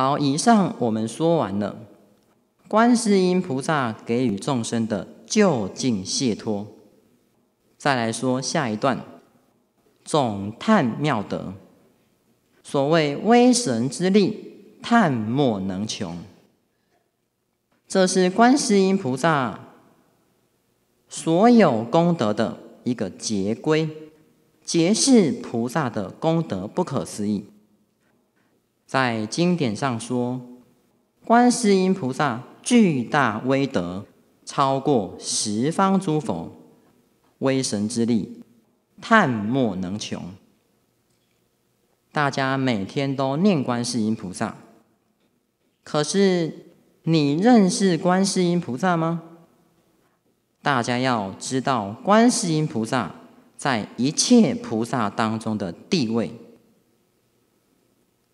好，以上我们说完了，观世音菩萨给予众生的究竟解脱。再来说下一段，总叹妙德，所谓微神之力，叹莫能穷。这是观世音菩萨所有功德的一个结归，结是菩萨的功德不可思议。在经典上说，观世音菩萨巨大威德，超过十方诸佛威神之力，叹莫能穷。大家每天都念观世音菩萨，可是你认识观世音菩萨吗？大家要知道观世音菩萨在一切菩萨当中的地位。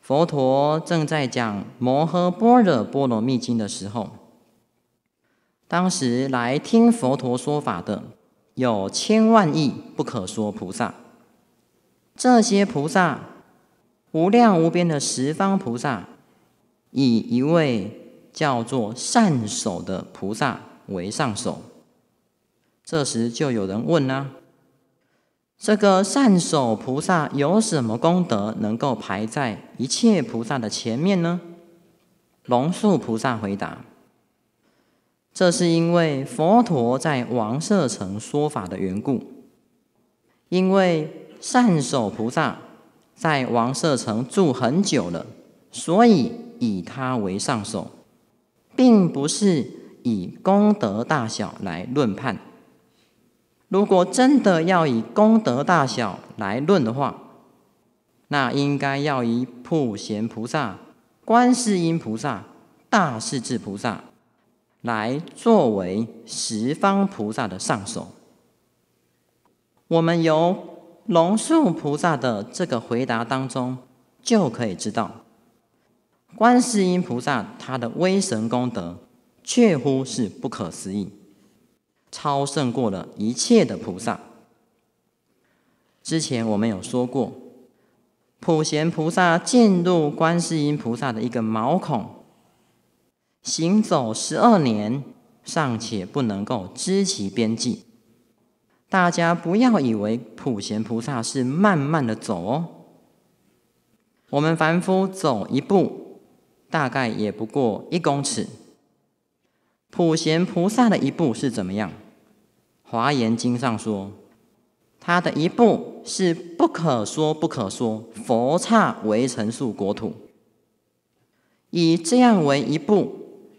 佛陀正在讲《摩诃般若波罗蜜经》的时候，当时来听佛陀说法的有千万亿不可说菩萨。这些菩萨，无量无边的十方菩萨，以一位叫做善守的菩萨为上首。这时就有人问啦。这个善守菩萨有什么功德能够排在一切菩萨的前面呢？龙树菩萨回答：“这是因为佛陀在王舍城说法的缘故。因为善守菩萨在王舍城住很久了，所以以他为上首，并不是以功德大小来论判。”如果真的要以功德大小来论的话，那应该要以普贤菩萨、观世音菩萨、大势至菩萨来作为十方菩萨的上首。我们由龙树菩萨的这个回答当中，就可以知道，观世音菩萨他的威神功德，确乎是不可思议。超胜过了一切的菩萨。之前我们有说过，普贤菩萨进入观世音菩萨的一个毛孔，行走十二年，尚且不能够知其边际。大家不要以为普贤菩萨是慢慢的走哦，我们凡夫走一步，大概也不过一公尺。普贤菩萨的一步是怎么样？华严经上说，他的一步是不可说不可说，佛刹为成数国土，以这样为一步，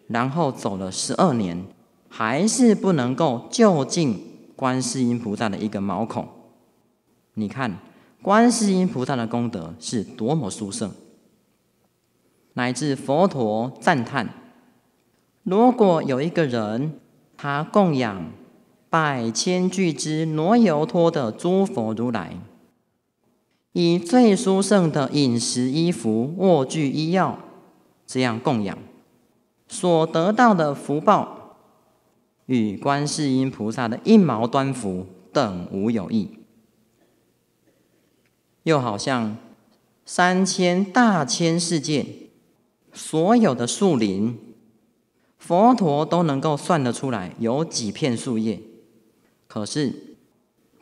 然后走了十二年，还是不能够就近观世音菩萨的一个毛孔。你看，观世音菩萨的功德是多么殊胜，乃至佛陀赞叹，如果有一个人他供养。百千俱之挪油托的诸佛如来，以最殊胜的饮食、衣服、卧具、医药，这样供养，所得到的福报，与观世音菩萨的一毛端福等无有异。又好像三千大千世界所有的树林，佛陀都能够算得出来，有几片树叶。可是，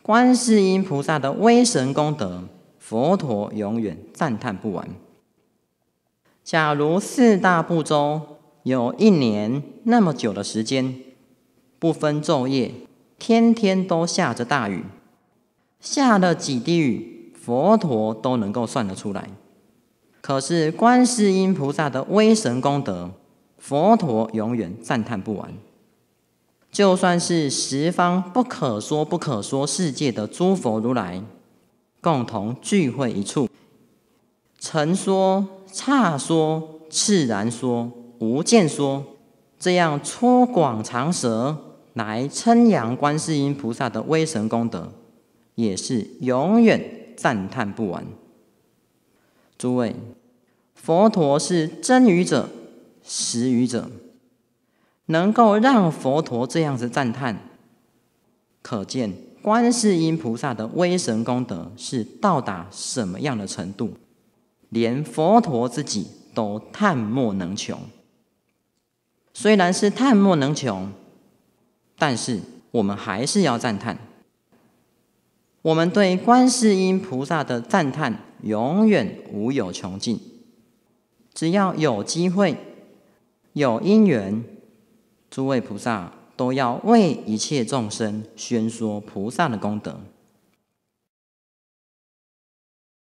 观世音菩萨的威神功德，佛陀永远赞叹不完。假如四大部洲有一年那么久的时间，不分昼夜，天天都下着大雨，下了几滴雨，佛陀都能够算得出来。可是，观世音菩萨的威神功德，佛陀永远赞叹不完。就算是十方不可说不可说世界的诸佛如来，共同聚会一处，成说、差说、自然说、无见说，这样粗广长舌来称扬观世音菩萨的威神功德，也是永远赞叹不完。诸位，佛陀是真语者、实语者。能够让佛陀这样子赞叹，可见观世音菩萨的威神功德是到达什么样的程度，连佛陀自己都叹莫能穷。虽然是叹莫能穷，但是我们还是要赞叹。我们对观世音菩萨的赞叹永远无有穷尽，只要有机会，有因缘。诸位菩萨都要为一切众生宣说菩萨的功德。